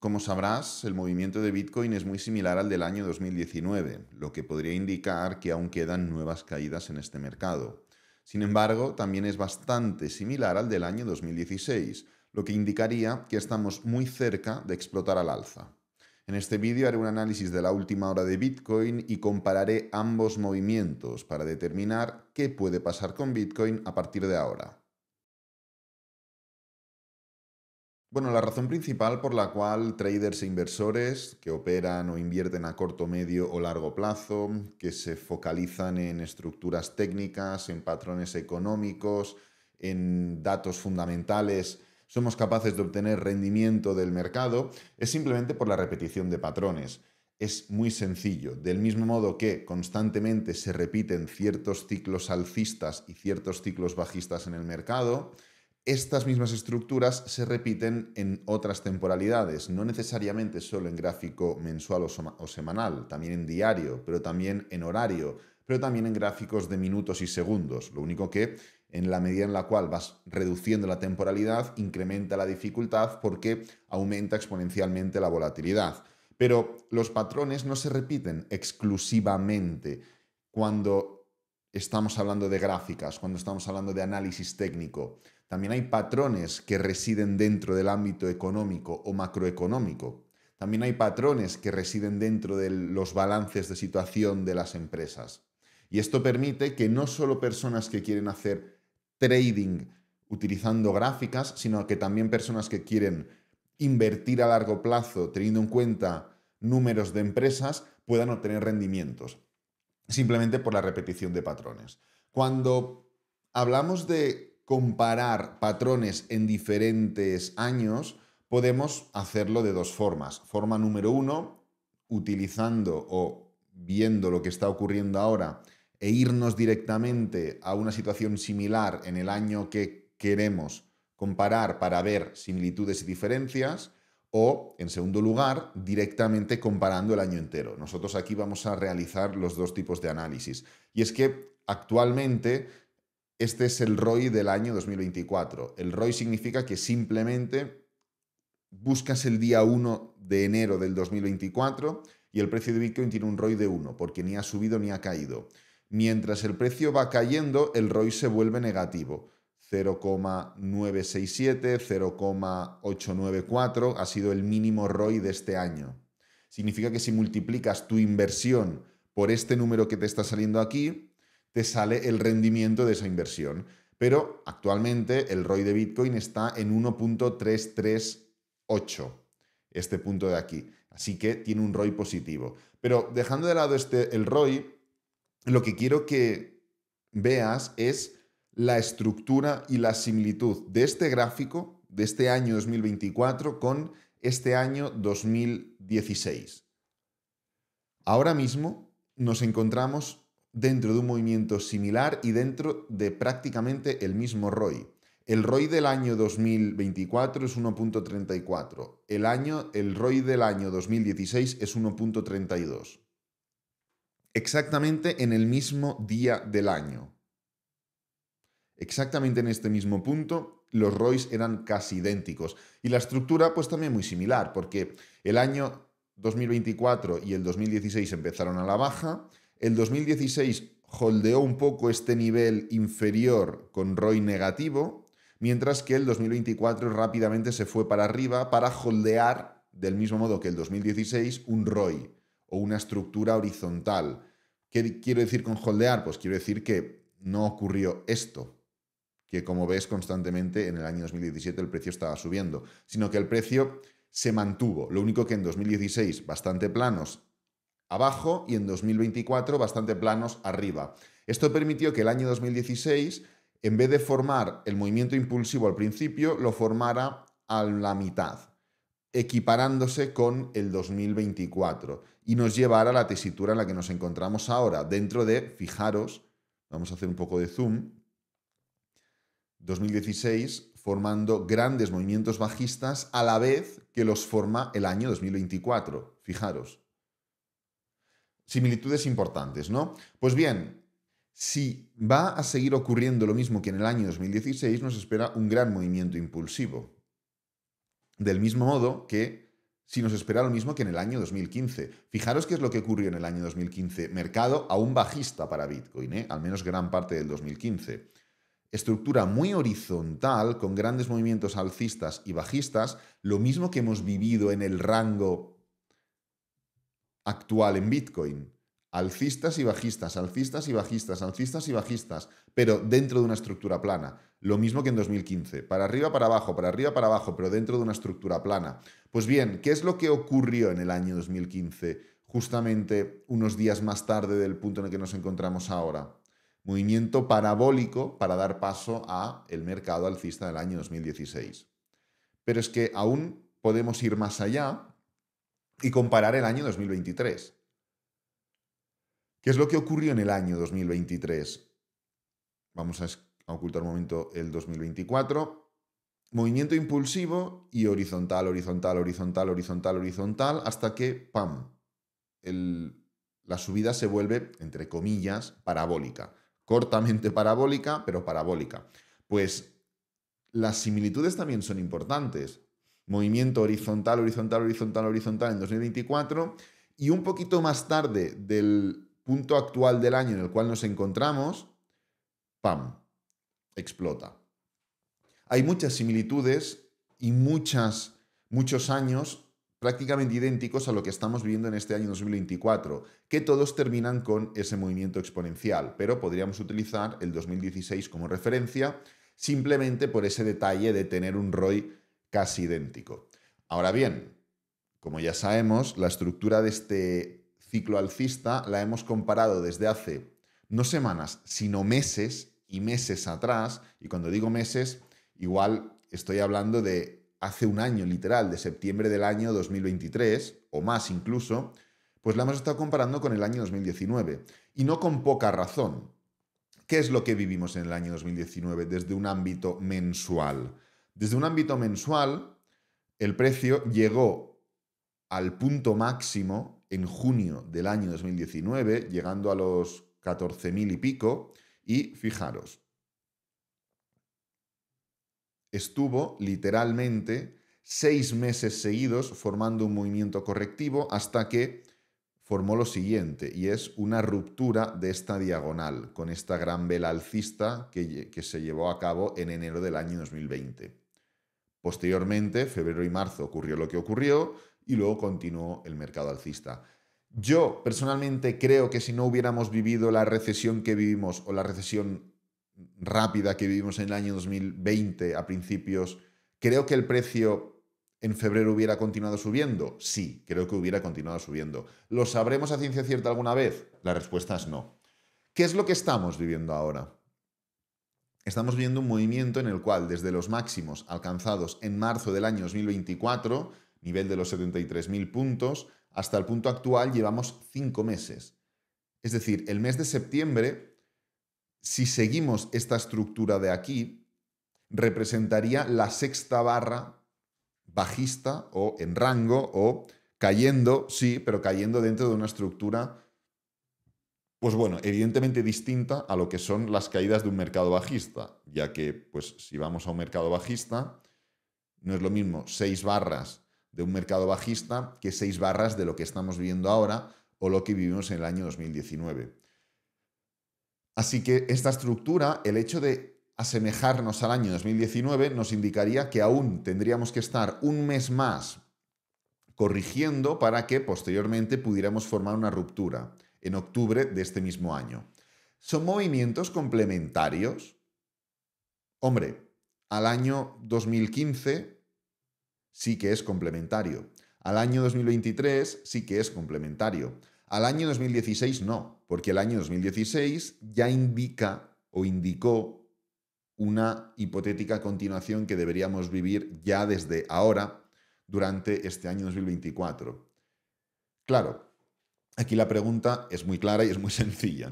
Como sabrás, el movimiento de Bitcoin es muy similar al del año 2019, lo que podría indicar que aún quedan nuevas caídas en este mercado. Sin embargo, también es bastante similar al del año 2016, lo que indicaría que estamos muy cerca de explotar al alza. En este vídeo haré un análisis de la última hora de Bitcoin y compararé ambos movimientos para determinar qué puede pasar con Bitcoin a partir de ahora. Bueno, la razón principal por la cual traders e inversores que operan o invierten a corto, medio o largo plazo, que se focalizan en estructuras técnicas, en patrones económicos, en datos fundamentales, somos capaces de obtener rendimiento del mercado, es simplemente por la repetición de patrones. Es muy sencillo, del mismo modo que constantemente se repiten ciertos ciclos alcistas y ciertos ciclos bajistas en el mercado, estas mismas estructuras se repiten en otras temporalidades, no necesariamente solo en gráfico mensual o, semanal, también en diario, pero también en horario, pero también en gráficos de minutos y segundos. Lo único que en la medida en la cual vas reduciendo la temporalidad, incrementa la dificultad porque aumenta exponencialmente la volatilidad. Pero los patrones no se repiten exclusivamente cuando estamos hablando de gráficas, cuando estamos hablando de análisis técnico. También hay patrones que residen dentro del ámbito económico o macroeconómico. También hay patrones que residen dentro de los balances de situación de las empresas. Y esto permite que no solo personas que quieren hacer trading utilizando gráficas, sino que también personas que quieren invertir a largo plazo teniendo en cuenta números de empresas puedan obtener rendimientos, simplemente por la repetición de patrones. Cuando hablamos de comparar patrones en diferentes años, podemos hacerlo de dos formas. Forma número uno, utilizando o viendo lo que está ocurriendo ahora e irnos directamente a una situación similar en el año que queremos comparar para ver similitudes y diferencias. O, en segundo lugar, directamente comparando el año entero. Nosotros aquí vamos a realizar los dos tipos de análisis. Y es que actualmente este es el ROI del año 2024. El ROI significa que simplemente buscas el día 1 de enero del 2024 y el precio de Bitcoin tiene un ROI de 1 porque ni ha subido ni ha caído. Mientras el precio va cayendo, el ROI se vuelve negativo. 0,967, 0,894 ha sido el mínimo ROI de este año. Significa que si multiplicas tu inversión por este número que te está saliendo aquí, te sale el rendimiento de esa inversión. Pero actualmente el ROI de Bitcoin está en 1.338, este punto de aquí. Así que tiene un ROI positivo. Pero dejando de lado este, el ROI, lo que quiero que veas es la estructura y la similitud de este gráfico de este año 2024 con este año 2016. Ahora mismo nos encontramos dentro de un movimiento similar y dentro de prácticamente el mismo ROI. El ROI del año 2024 es 1.34. El, año, el ROI del año 2016 es 1.32. Exactamente en el mismo día del año. Exactamente en este mismo punto, los ROIs eran casi idénticos. Y la estructura, pues también muy similar, porque el año 2024 y el 2016 empezaron a la baja, el 2016 holdeó un poco este nivel inferior con ROI negativo, mientras que el 2024 rápidamente se fue para arriba para holdear, del mismo modo que el 2016, un ROI o una estructura horizontal. ¿Qué quiero decir con holdear? Pues quiero decir que no ocurrió esto, que como ves constantemente en el año 2017 el precio estaba subiendo, sino que el precio se mantuvo. Lo único que en 2016, bastante planos, abajo y en 2024 bastante planos arriba. Esto permitió que el año 2016, en vez de formar el movimiento impulsivo al principio, lo formara a la mitad, equiparándose con el 2024 y nos llevara a la tesitura en la que nos encontramos ahora, dentro de, fijaros, vamos a hacer un poco de zoom, 2016 formando grandes movimientos bajistas a la vez que los forma el año 2024, fijaros similitudes importantes, ¿no? Pues bien, si va a seguir ocurriendo lo mismo que en el año 2016, nos espera un gran movimiento impulsivo. Del mismo modo que si nos espera lo mismo que en el año 2015. Fijaros qué es lo que ocurrió en el año 2015. Mercado aún bajista para Bitcoin, ¿eh? al menos gran parte del 2015. Estructura muy horizontal, con grandes movimientos alcistas y bajistas, lo mismo que hemos vivido en el rango actual en Bitcoin. Alcistas y bajistas, alcistas y bajistas, alcistas y bajistas, pero dentro de una estructura plana. Lo mismo que en 2015. Para arriba, para abajo, para arriba, para abajo, pero dentro de una estructura plana. Pues bien, ¿qué es lo que ocurrió en el año 2015, justamente unos días más tarde del punto en el que nos encontramos ahora? Movimiento parabólico para dar paso a el mercado alcista del año 2016. Pero es que aún podemos ir más allá y comparar el año 2023. ¿Qué es lo que ocurrió en el año 2023? Vamos a, ocultar un momento el 2024. Movimiento impulsivo y horizontal, horizontal, horizontal, horizontal, horizontal, hasta que, ¡pam!, la subida se vuelve, entre comillas, parabólica. Cortamente parabólica, pero parabólica. Pues las similitudes también son importantes movimiento horizontal, horizontal, horizontal, horizontal en 2024 y un poquito más tarde del punto actual del año en el cual nos encontramos, ¡pam!, explota. Hay muchas similitudes y muchas, muchos años prácticamente idénticos a lo que estamos viviendo en este año 2024, que todos terminan con ese movimiento exponencial, pero podríamos utilizar el 2016 como referencia simplemente por ese detalle de tener un ROI casi idéntico. Ahora bien, como ya sabemos, la estructura de este ciclo alcista la hemos comparado desde hace no semanas, sino meses y meses atrás, y cuando digo meses, igual estoy hablando de hace un año literal, de septiembre del año 2023, o más incluso, pues la hemos estado comparando con el año 2019, y no con poca razón. ¿Qué es lo que vivimos en el año 2019 desde un ámbito mensual? Desde un ámbito mensual, el precio llegó al punto máximo en junio del año 2019, llegando a los 14.000 y pico, y fijaros, estuvo literalmente seis meses seguidos formando un movimiento correctivo hasta que formó lo siguiente, y es una ruptura de esta diagonal, con esta gran vela alcista que, que se llevó a cabo en enero del año 2020. Posteriormente, febrero y marzo ocurrió lo que ocurrió y luego continuó el mercado alcista. Yo personalmente creo que si no hubiéramos vivido la recesión que vivimos o la recesión rápida que vivimos en el año 2020 a principios, creo que el precio en febrero hubiera continuado subiendo. Sí, creo que hubiera continuado subiendo. ¿Lo sabremos a ciencia cierta alguna vez? La respuesta es no. ¿Qué es lo que estamos viviendo ahora? estamos viendo un movimiento en el cual desde los máximos alcanzados en marzo del año 2024, nivel de los 73.000 puntos, hasta el punto actual llevamos cinco meses. Es decir, el mes de septiembre, si seguimos esta estructura de aquí, representaría la sexta barra bajista o en rango o cayendo, sí, pero cayendo dentro de una estructura pues bueno, evidentemente distinta a lo que son las caídas de un mercado bajista, ya que pues si vamos a un mercado bajista, no es lo mismo seis barras de un mercado bajista que seis barras de lo que estamos viviendo ahora o lo que vivimos en el año 2019. Así que esta estructura, el hecho de asemejarnos al año 2019, nos indicaría que aún tendríamos que estar un mes más corrigiendo para que posteriormente pudiéramos formar una ruptura en octubre de este mismo año. ¿Son movimientos complementarios? Hombre, al año 2015 sí que es complementario. Al año 2023 sí que es complementario. Al año 2016 no, porque el año 2016 ya indica o indicó una hipotética continuación que deberíamos vivir ya desde ahora durante este año 2024. Claro, Aquí la pregunta es muy clara y es muy sencilla,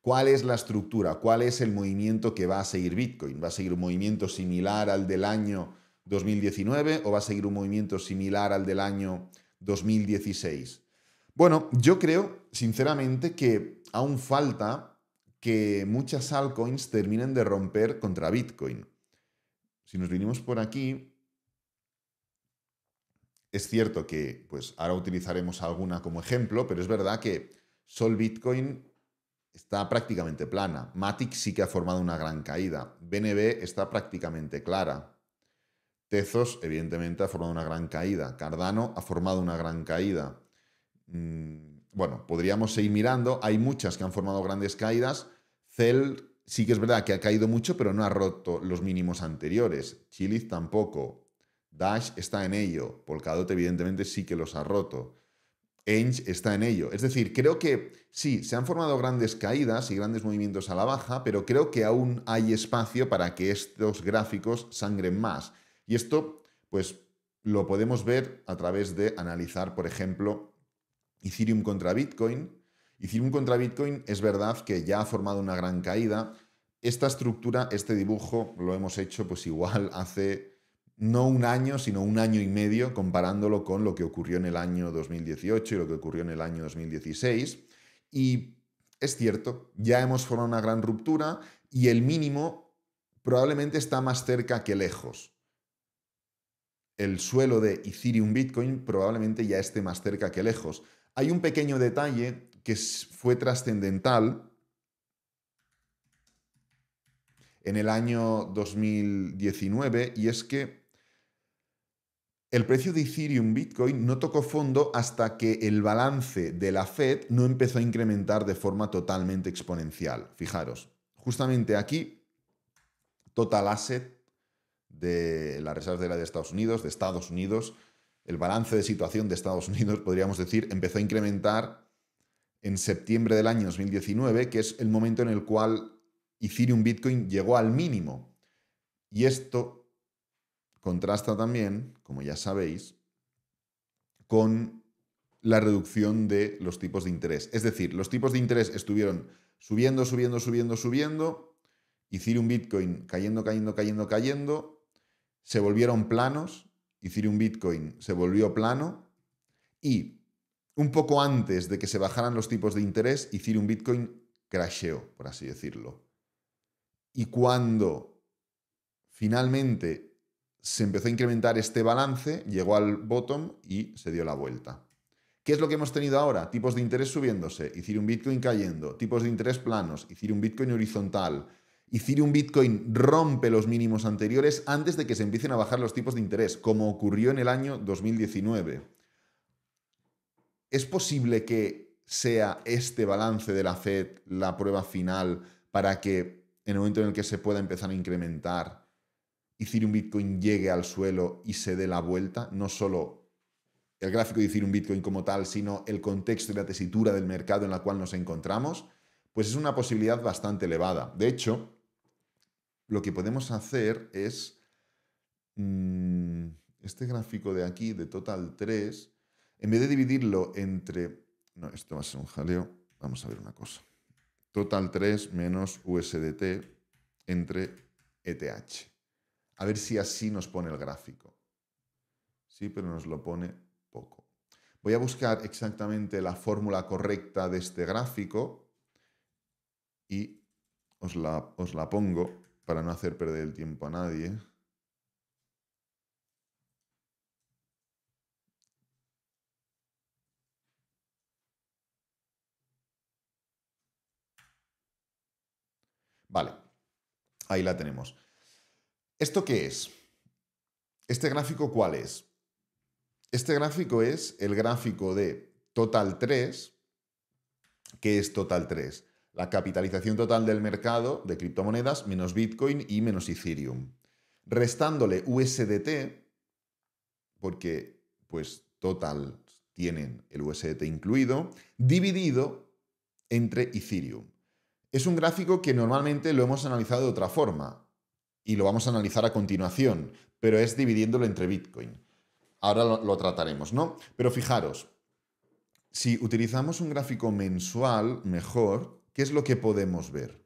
¿Cuál es la estructura? ¿Cuál es el movimiento que va a seguir Bitcoin? ¿Va a seguir un movimiento similar al del año 2019 o va a seguir un movimiento similar al del año 2016? Bueno, yo creo, sinceramente, que aún falta que muchas altcoins terminen de romper contra Bitcoin. Si nos vinimos por aquí, es cierto que pues, ahora utilizaremos alguna como ejemplo, pero es verdad que Sol Bitcoin está prácticamente plana. Matic sí que ha formado una gran caída. BNB está prácticamente clara. Tezos, evidentemente, ha formado una gran caída. Cardano ha formado una gran caída. Mm, bueno, podríamos seguir mirando. Hay muchas que han formado grandes caídas. Cel sí que es verdad que ha caído mucho, pero no ha roto los mínimos anteriores. Chiliz tampoco. Dash está en ello. Polkadot, evidentemente, sí que los ha roto. Enge está en ello. Es decir, creo que sí, se han formado grandes caídas y grandes movimientos a la baja, pero creo que aún hay espacio para que estos gráficos sangren más. Y esto, pues, lo podemos ver a través de analizar, por ejemplo, Ethereum contra Bitcoin. Ethereum contra Bitcoin es verdad que ya ha formado una gran caída. Esta estructura, este dibujo, lo hemos hecho pues igual hace no un año, sino un año y medio, comparándolo con lo que ocurrió en el año 2018 y lo que ocurrió en el año 2016. Y es cierto, ya hemos formado una gran ruptura y el mínimo probablemente está más cerca que lejos. El suelo de Ethereum Bitcoin probablemente ya esté más cerca que lejos. Hay un pequeño detalle que fue trascendental en el año 2019 y es que el precio de Ethereum Bitcoin no tocó fondo hasta que el balance de la Fed no empezó a incrementar de forma totalmente exponencial. Fijaros, justamente aquí, total asset de la Reserva de la de Estados Unidos, de Estados Unidos, el balance de situación de Estados Unidos, podríamos decir, empezó a incrementar en septiembre del año 2019, que es el momento en el cual Ethereum Bitcoin llegó al mínimo. Y esto Contrasta también, como ya sabéis, con la reducción de los tipos de interés. Es decir, los tipos de interés estuvieron subiendo, subiendo, subiendo, subiendo, Ethereum Bitcoin cayendo, cayendo, cayendo, cayendo, se volvieron planos, Ethereum Bitcoin se volvió plano y un poco antes de que se bajaran los tipos de interés, Ethereum Bitcoin crasheó, por así decirlo. Y cuando finalmente se empezó a incrementar este balance, llegó al bottom y se dio la vuelta. ¿Qué es lo que hemos tenido ahora? Tipos de interés subiéndose, un Bitcoin cayendo, tipos de interés planos, un Bitcoin horizontal, un Bitcoin rompe los mínimos anteriores antes de que se empiecen a bajar los tipos de interés, como ocurrió en el año 2019. ¿Es posible que sea este balance de la Fed la prueba final para que en el momento en el que se pueda empezar a incrementar Ethereum Bitcoin llegue al suelo y se dé la vuelta, no solo el gráfico de Ethereum Bitcoin como tal, sino el contexto y la tesitura del mercado en la cual nos encontramos, pues es una posibilidad bastante elevada. De hecho, lo que podemos hacer es mm, este gráfico de aquí, de total 3, en vez de dividirlo entre... No, esto va a ser un jaleo. Vamos a ver una cosa. Total 3 menos USDT entre ETH. A ver si así nos pone el gráfico. Sí, pero nos lo pone poco. Voy a buscar exactamente la fórmula correcta de este gráfico y os la, os la pongo para no hacer perder el tiempo a nadie. Vale, ahí la tenemos. ¿Esto qué es? ¿Este gráfico cuál es? Este gráfico es el gráfico de Total 3. ¿Qué es Total 3? La capitalización total del mercado de criptomonedas menos Bitcoin y menos Ethereum. Restándole USDT, porque pues Total tienen el USDT incluido, dividido entre Ethereum. Es un gráfico que normalmente lo hemos analizado de otra forma y lo vamos a analizar a continuación, pero es dividiéndolo entre Bitcoin. Ahora lo, trataremos, ¿no? Pero fijaros, si utilizamos un gráfico mensual mejor, ¿qué es lo que podemos ver?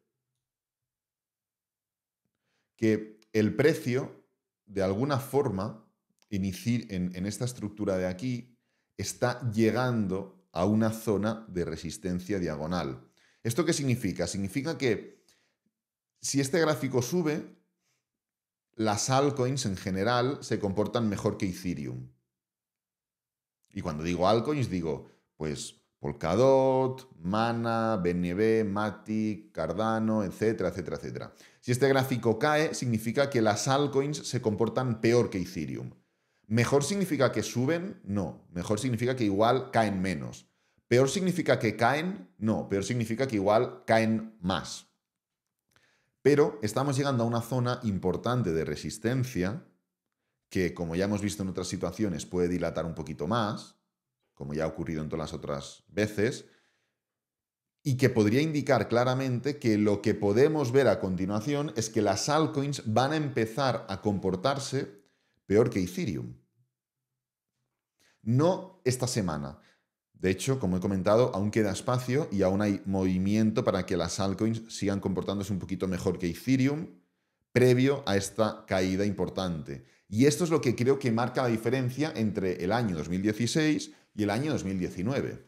Que el precio, de alguna forma, en esta estructura de aquí, está llegando a una zona de resistencia diagonal. ¿Esto qué significa? Significa que si este gráfico sube, las altcoins en general se comportan mejor que Ethereum. Y cuando digo altcoins, digo, pues Polkadot, Mana, BNB, Matic, Cardano, etcétera, etcétera, etcétera. Si este gráfico cae, significa que las altcoins se comportan peor que Ethereum. ¿Mejor significa que suben? No. Mejor significa que igual caen menos. ¿Peor significa que caen? No. Peor significa que igual caen más. Pero estamos llegando a una zona importante de resistencia que, como ya hemos visto en otras situaciones, puede dilatar un poquito más, como ya ha ocurrido en todas las otras veces, y que podría indicar claramente que lo que podemos ver a continuación es que las altcoins van a empezar a comportarse peor que Ethereum. No esta semana, de hecho, como he comentado, aún queda espacio y aún hay movimiento para que las altcoins sigan comportándose un poquito mejor que Ethereum previo a esta caída importante. Y esto es lo que creo que marca la diferencia entre el año 2016 y el año 2019.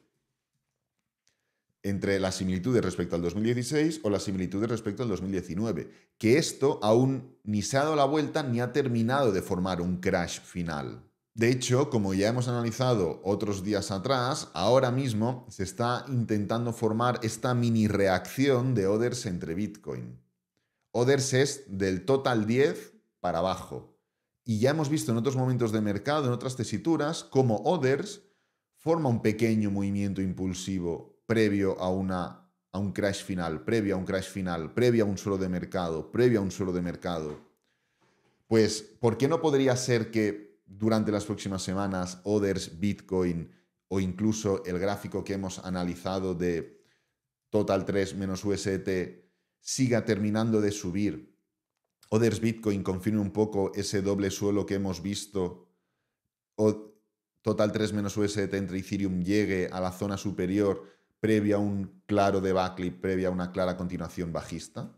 Entre las similitudes respecto al 2016 o las similitudes respecto al 2019. Que esto aún ni se ha dado la vuelta ni ha terminado de formar un crash final. De hecho, como ya hemos analizado otros días atrás, ahora mismo se está intentando formar esta mini reacción de Others entre Bitcoin. Others es del total 10 para abajo. Y ya hemos visto en otros momentos de mercado, en otras tesituras, cómo Others forma un pequeño movimiento impulsivo previo a, una, a un crash final, previo a un crash final, previo a un suelo de mercado, previo a un suelo de mercado. Pues, ¿por qué no podría ser que durante las próximas semanas Others, Bitcoin o incluso el gráfico que hemos analizado de Total 3 menos UST siga terminando de subir, Others Bitcoin confirme un poco ese doble suelo que hemos visto, o Total 3 menos UST entre Ethereum llegue a la zona superior previa a un claro debacle, previa a una clara continuación bajista.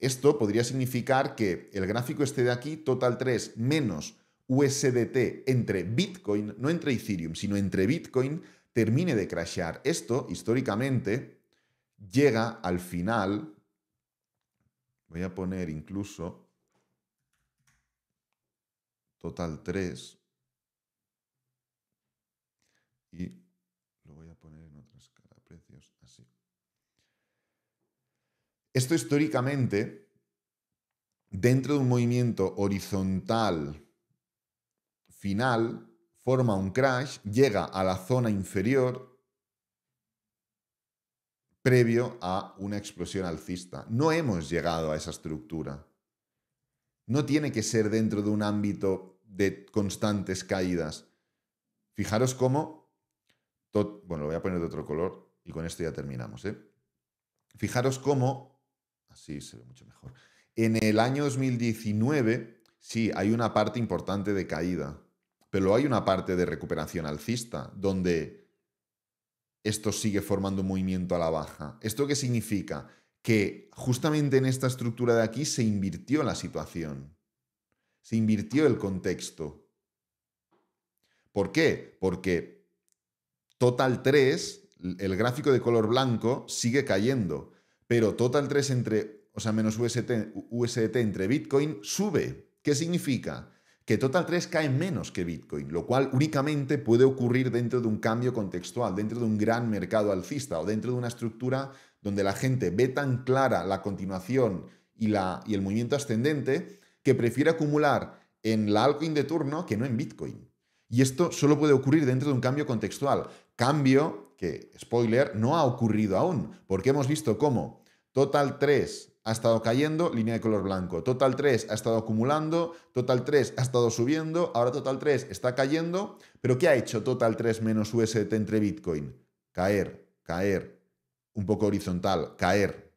Esto podría significar que el gráfico este de aquí, Total 3 menos USDT entre Bitcoin, no entre Ethereum, sino entre Bitcoin, termine de crashear. Esto, históricamente, llega al final. Voy a poner incluso total 3 y lo voy a poner en otras escala precios así. Esto históricamente, dentro de un movimiento horizontal final, forma un crash, llega a la zona inferior previo a una explosión alcista. No hemos llegado a esa estructura. No tiene que ser dentro de un ámbito de constantes caídas. Fijaros cómo... Bueno, lo voy a poner de otro color y con esto ya terminamos. ¿eh? Fijaros cómo... Así se ve mucho mejor. En el año 2019, sí, hay una parte importante de caída. Pero hay una parte de recuperación alcista donde esto sigue formando un movimiento a la baja. ¿Esto qué significa? Que justamente en esta estructura de aquí se invirtió la situación, se invirtió el contexto. ¿Por qué? Porque Total 3, el gráfico de color blanco, sigue cayendo, pero Total 3 entre, o sea, menos UST, e entre Bitcoin sube. ¿Qué significa? que Total 3 cae menos que Bitcoin, lo cual únicamente puede ocurrir dentro de un cambio contextual, dentro de un gran mercado alcista o dentro de una estructura donde la gente ve tan clara la continuación y, la, y el movimiento ascendente que prefiere acumular en la altcoin de turno que no en Bitcoin. Y esto solo puede ocurrir dentro de un cambio contextual. Cambio que, spoiler, no ha ocurrido aún, porque hemos visto cómo Total 3 ha estado cayendo, línea de color blanco. Total 3 ha estado acumulando, Total 3 ha estado subiendo, ahora Total 3 está cayendo, pero ¿qué ha hecho Total 3 menos USDT entre Bitcoin? Caer, caer, un poco horizontal, caer.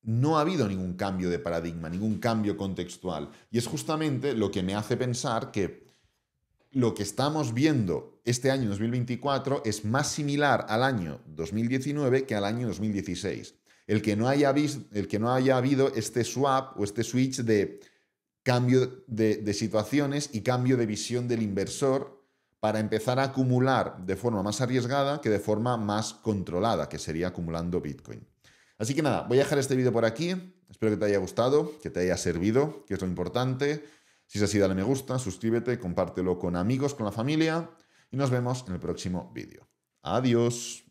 No ha habido ningún cambio de paradigma, ningún cambio contextual. Y es justamente lo que me hace pensar que lo que estamos viendo este año 2024 es más similar al año 2019 que al año 2016 el que no haya, habido este swap o este switch de cambio de, de situaciones y cambio de visión del inversor para empezar a acumular de forma más arriesgada que de forma más controlada, que sería acumulando Bitcoin. Así que nada, voy a dejar este vídeo por aquí. Espero que te haya gustado, que te haya servido, que es lo importante. Si es así, dale me gusta, suscríbete, compártelo con amigos, con la familia y nos vemos en el próximo vídeo. Adiós.